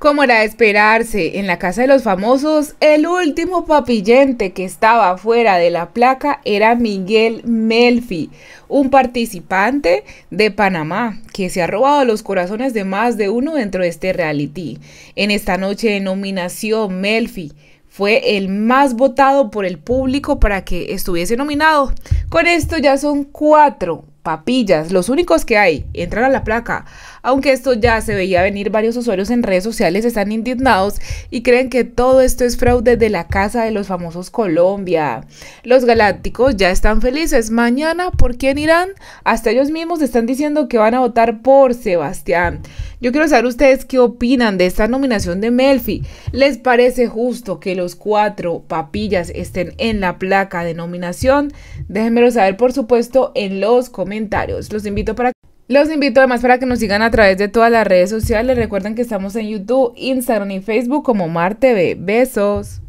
Como era de esperarse, en la casa de los famosos, el último papillente que estaba fuera de la placa era Miguel Melfi, un participante de Panamá que se ha robado los corazones de más de uno dentro de este reality. En esta noche de nominación, Melfi fue el más votado por el público para que estuviese nominado. Con esto ya son cuatro papillas, los únicos que hay, entran a la placa. Aunque esto ya se veía venir, varios usuarios en redes sociales están indignados y creen que todo esto es fraude de la casa de los famosos Colombia. Los galácticos ya están felices. Mañana, ¿por quién irán? Hasta ellos mismos están diciendo que van a votar por Sebastián. Yo quiero saber ustedes qué opinan de esta nominación de Melfi. ¿Les parece justo que los cuatro papillas estén en la placa de nominación? Déjenmelo saber, por supuesto, en los comentarios. Los invito para los invito además para que nos sigan a través de todas las redes sociales. Recuerden que estamos en YouTube, Instagram y Facebook como MarTV. TV. Besos.